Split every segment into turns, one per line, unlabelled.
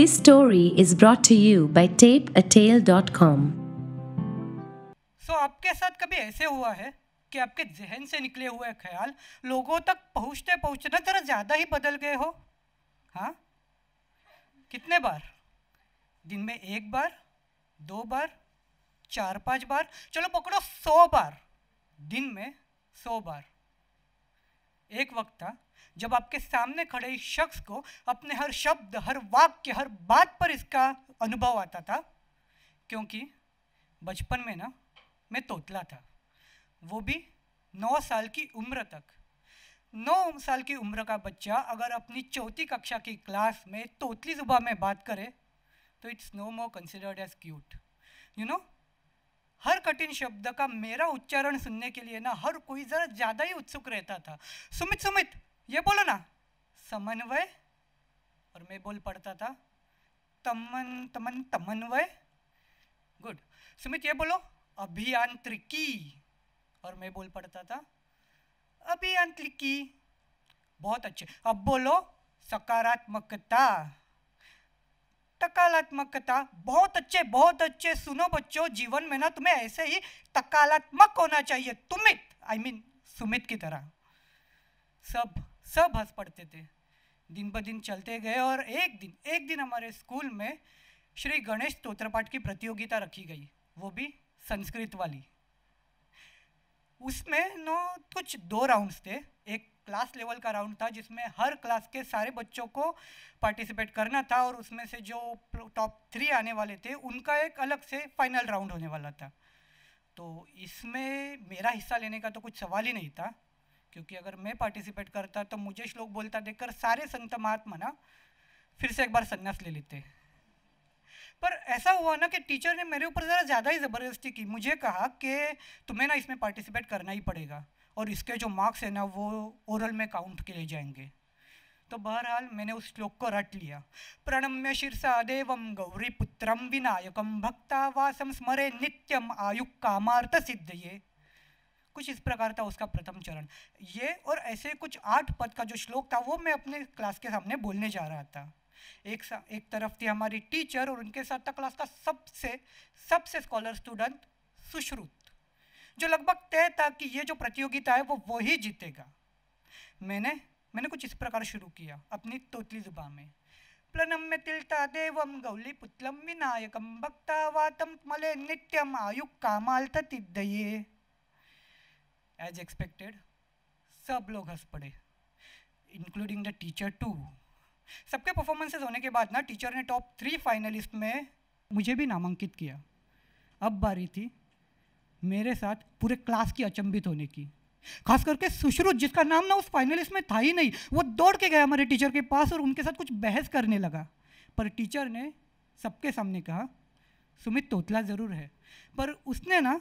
This story is brought to you by tapeatale.com. So आपके साथ कभी ऐसे हुआ है कि आपके जहन से निकले हुए ख्याल लोगों तक पहुंचते पहुंचते जरा ज़्यादा ही बदल गए हो हाँ कितने बार दिन में एक बार दो बार चार पांच बार चलो पकड़ो सौ बार दिन में सौ बार एक वक्त था जब आपके सामने खड़े इस शख्स को अपने हर शब्द हर वाक्य हर बात पर इसका अनुभव आता था क्योंकि बचपन में ना मैं तोतला था वो भी नौ साल की उम्र तक नौ साल की उम्र का बच्चा अगर अपनी चौथी कक्षा की क्लास में तोतली जुबा में बात करे तो it's no more considered as cute you know हर कठिन शब्द का मेरा उच्चारण सुनने के लिए ना हर कोई ज़रा ज़्यादा ही उत्सुक रहता था सुमित सुमित ये बोलो ना समन्वय और मैं बोल पड़ता था तमन तमन तमन्वय गुड सुमित ये बोलो अभियांत्रिकी और मैं बोल पड़ता था अभियांत्रिकी बहुत अच्छे अब बोलो सकारात्मकता तकालात्मकता बहुत अच्छे बहुत अच्छे सुनो बच्चों जीवन में ना तुम्हें ऐसे ही तकालात्मक होना चाहिए तुमित I I mean mean, Sumit की तरह सब सब हंस पड़ते थे दिन ब दिन चलते गए और एक दिन एक दिन हमारे स्कूल में श्री गणेश स्तोत्रपाठ की प्रतियोगिता रखी गई वो भी संस्कृत वाली उसमें नो कुछ दो राउंड्स थे एक क्लास लेवल का राउंड था जिसमें हर क्लास के सारे बच्चों को पार्टिसिपेट करना था और उसमें से जो टॉप थ्री आने वाले थे उनका एक अलग से फाइनल राउंड होने वाला था तो इसमें मेरा हिस्सा लेने का तो कुछ सवाल ही नहीं था क्योंकि अगर मैं पार्टिसिपेट करता तो मुझे श्लोक बोलता देखकर सारे संत महात्मा ना फिर से एक बार संन्यास ले लेते पर ऐसा हुआ ना कि टीचर ने मेरे ऊपर ज़रा ज़्यादा ही ज़बरदस्ती की मुझे कहा कि तुम्हें ना इसमें पार्टिसिपेट करना ही पड़ेगा और इसके जो मार्क्स हैं ना वो ओरल में काउंट किए जाएंगे तो बहरहाल मैंने उस श्लोक को रट लिया प्रणम्य शीर्षा देवम गौरी पुत्रम विनायकम भक्तावासम स्मरे नित्यम आयु कामार्थ सिद्ध ये कुछ इस प्रकार था उसका प्रथम चरण ये और ऐसे कुछ आठ पद का जो श्लोक था वो मैं अपने क्लास के सामने बोलने जा रहा था एक एक तरफ थी हमारी टीचर और उनके साथ था क्लास का सबसे सबसे स्कॉलर स्टूडेंट सुश्रुत जो लगभग तय था कि ये जो प्रतियोगिता है वो वही जीतेगा मैंने मैंने कुछ इस प्रकार शुरू किया अपनी तोतली जुबा में प्रणम में तिलता देवम गौली पुतलम विनायकम वातम मले नित्यम आयु कामाल तिद्दये एज एक्सपेक्टेड सब लोग हंस पड़े इंक्लूडिंग द टीचर टू सबके परफॉर्मेंसेज होने के बाद ना टीचर ने टॉप थ्री फाइनलिस्ट में मुझे भी नामांकित किया अब बारी थी मेरे साथ पूरे क्लास की अचंभित होने की खास करके सुश्रुत जिसका नाम ना उस फाइनलिस्ट में था ही नहीं वो दौड़ के गया हमारे टीचर के पास और उनके साथ कुछ बहस करने लगा पर टीचर ने सबके सामने कहा सुमित तोतला ज़रूर है पर उसने ना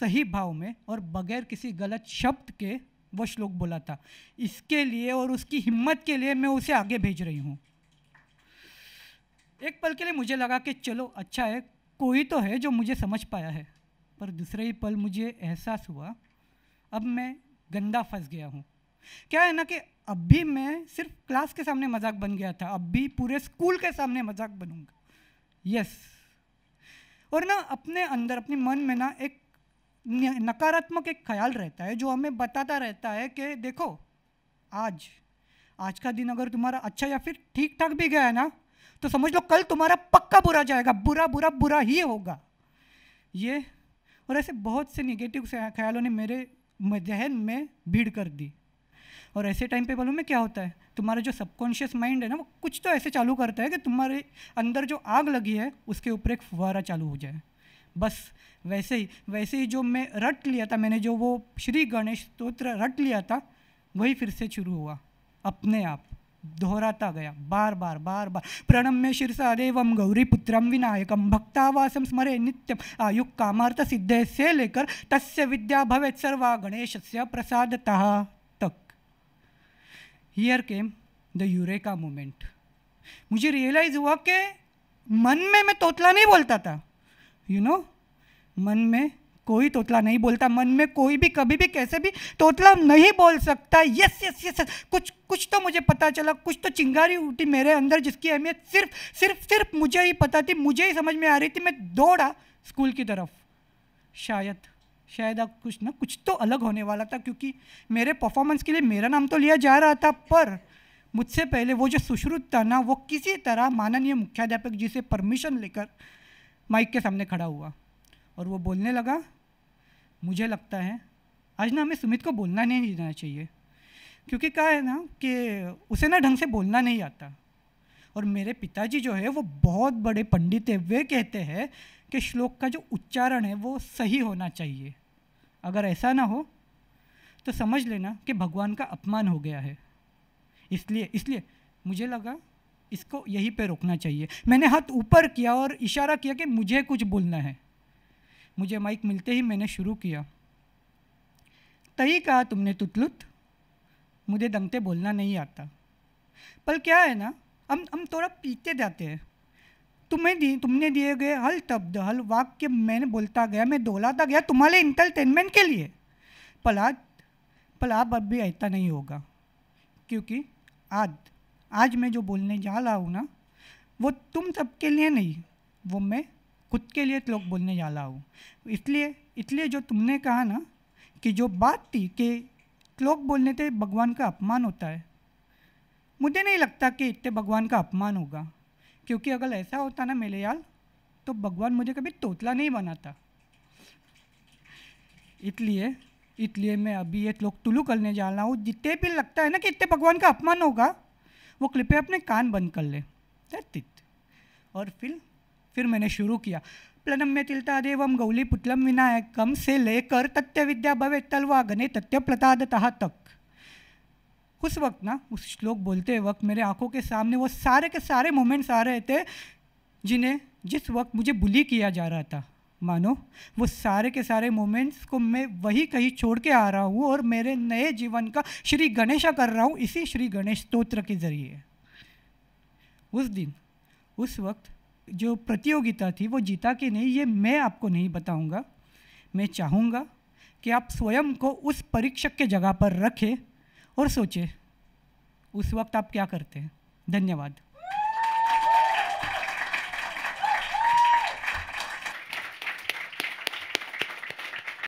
सही भाव में और बगैर किसी गलत शब्द के वह श्लोक बोला था इसके लिए और उसकी हिम्मत के लिए मैं उसे आगे भेज रही हूँ एक पल के लिए मुझे लगा कि चलो अच्छा है कोई तो है जो मुझे समझ पाया है पर दूसरे ही पल मुझे एहसास हुआ अब मैं गंदा फंस गया हूँ क्या है ना कि अब भी मैं सिर्फ क्लास के सामने मजाक बन गया था अब भी पूरे स्कूल के सामने मजाक बनूंगा यस और ना अपने अंदर अपने मन में ना एक नकारात्मक एक ख्याल रहता है जो हमें बताता रहता है कि देखो आज आज का दिन अगर तुम्हारा अच्छा या फिर ठीक ठाक भी गया है ना तो समझ लो कल तुम्हारा पक्का बुरा जाएगा बुरा बुरा बुरा ही होगा ये और ऐसे बहुत से निगेटिव ख्यालों ने मेरे जहन में भीड़ कर दी और ऐसे टाइम पे बोलूँ में क्या होता है तुम्हारा जो सबकॉन्शियस माइंड है ना वो कुछ तो ऐसे चालू करता है कि तुम्हारे अंदर जो आग लगी है उसके ऊपर एक फुहारा चालू हो जाए बस वैसे ही वैसे ही जो मैं रट लिया था मैंने जो वो श्री गणेश स्त्रोत्र रट लिया था वही फिर से शुरू हुआ अपने आप दोहराता गया बार बार बार बार प्रणम्य शीर्षा देव गौरी पुत्रम विनायकम भक्तावासम स्मरे नित्यम आयुक्त कामार्थ सिद्धे से लेकर तस्य विद्या भवे सर्वा गणेश से प्रसादतः तक here came the eureka moment मुझे रियलाइज़ हुआ कि मन में मैं तोतला नहीं बोलता था यू नो मन में कोई तोतला नहीं बोलता मन में कोई भी कभी भी कैसे भी तोतला नहीं बोल सकता यस यस यस कुछ कुछ तो मुझे पता चला कुछ तो चिंगारी उठी मेरे अंदर जिसकी अहमियत सिर्फ सिर्फ सिर्फ मुझे ही पता थी मुझे ही समझ में आ रही थी मैं दौड़ा स्कूल की तरफ शायद शायद अब कुछ ना कुछ तो अलग होने वाला था क्योंकि मेरे परफॉर्मेंस के लिए मेरा नाम तो लिया जा रहा था पर मुझसे पहले वो जो सुश्रुत था ना वो किसी तरह माननीय मुख्याध्यापक जी से परमिशन लेकर माइक के सामने खड़ा हुआ और वो बोलने लगा मुझे लगता है आज ना हमें सुमित को बोलना नहीं देना चाहिए क्योंकि क्या है ना कि उसे ना ढंग से बोलना नहीं आता और मेरे पिताजी जो है वो बहुत बड़े पंडित है वे कहते हैं कि श्लोक का जो उच्चारण है वो सही होना चाहिए अगर ऐसा ना हो तो समझ लेना कि भगवान का अपमान हो गया है इसलिए इसलिए मुझे लगा इसको यहीं पे रोकना चाहिए मैंने हाथ ऊपर किया और इशारा किया कि मुझे कुछ बोलना है मुझे माइक मिलते ही मैंने शुरू किया तही कहा तुमने तुतलुत मुझे दंगते बोलना नहीं आता पर क्या है ना हम हम थोड़ा पीते जाते हैं तुम्हें दी तुमने दिए गए हल शब्द हल वाक्य मैंने बोलता गया मैं दोलाता गया तुम्हारे इंटरटेनमेंट के लिए पर आज पर आप अब भी ऐसा नहीं होगा क्योंकि आज आज मैं जो बोलने जा रहा हूँ ना वो तुम सबके लिए नहीं वो मैं खुद के लिए लोग बोलने जा रहा हूँ इसलिए इसलिए जो तुमने कहा ना कि जो बात थी कि लोग बोलने से भगवान का अपमान होता है मुझे नहीं लगता कि इतने भगवान का अपमान होगा क्योंकि अगर ऐसा होता ना मेरे यार तो भगवान मुझे कभी तोतला नहीं बनाता इसलिए इसलिए मैं अभी ये लोग टुलू करने जा रहा हूँ जितने भी लगता है ना कि इतने भगवान का अपमान होगा वो क्लिप अपने कान बंद कर ले तित और फिर फिर मैंने शुरू किया प्लनम तिलता देवम गौली पुतलम विनायक कम से लेकर तथ्य विद्या भवे तलवा गणे तथ्य प्रतादतः तक उस वक्त ना उस श्लोक बोलते वक्त मेरे आंखों के सामने वो सारे के सारे मोमेंट्स आ रहे थे जिन्हें जिस वक्त मुझे बुली किया जा रहा था मानो वो सारे के सारे मोमेंट्स को मैं वही कहीं छोड़ के आ रहा हूँ और मेरे नए जीवन का श्री गणेशा कर रहा हूँ इसी श्री गणेश स्तोत्र के ज़रिए उस दिन उस वक्त जो प्रतियोगिता थी वो जीता कि नहीं ये मैं आपको नहीं बताऊँगा मैं चाहूँगा कि आप स्वयं को उस परीक्षक के जगह पर रखें और सोचें उस वक्त आप क्या करते हैं धन्यवाद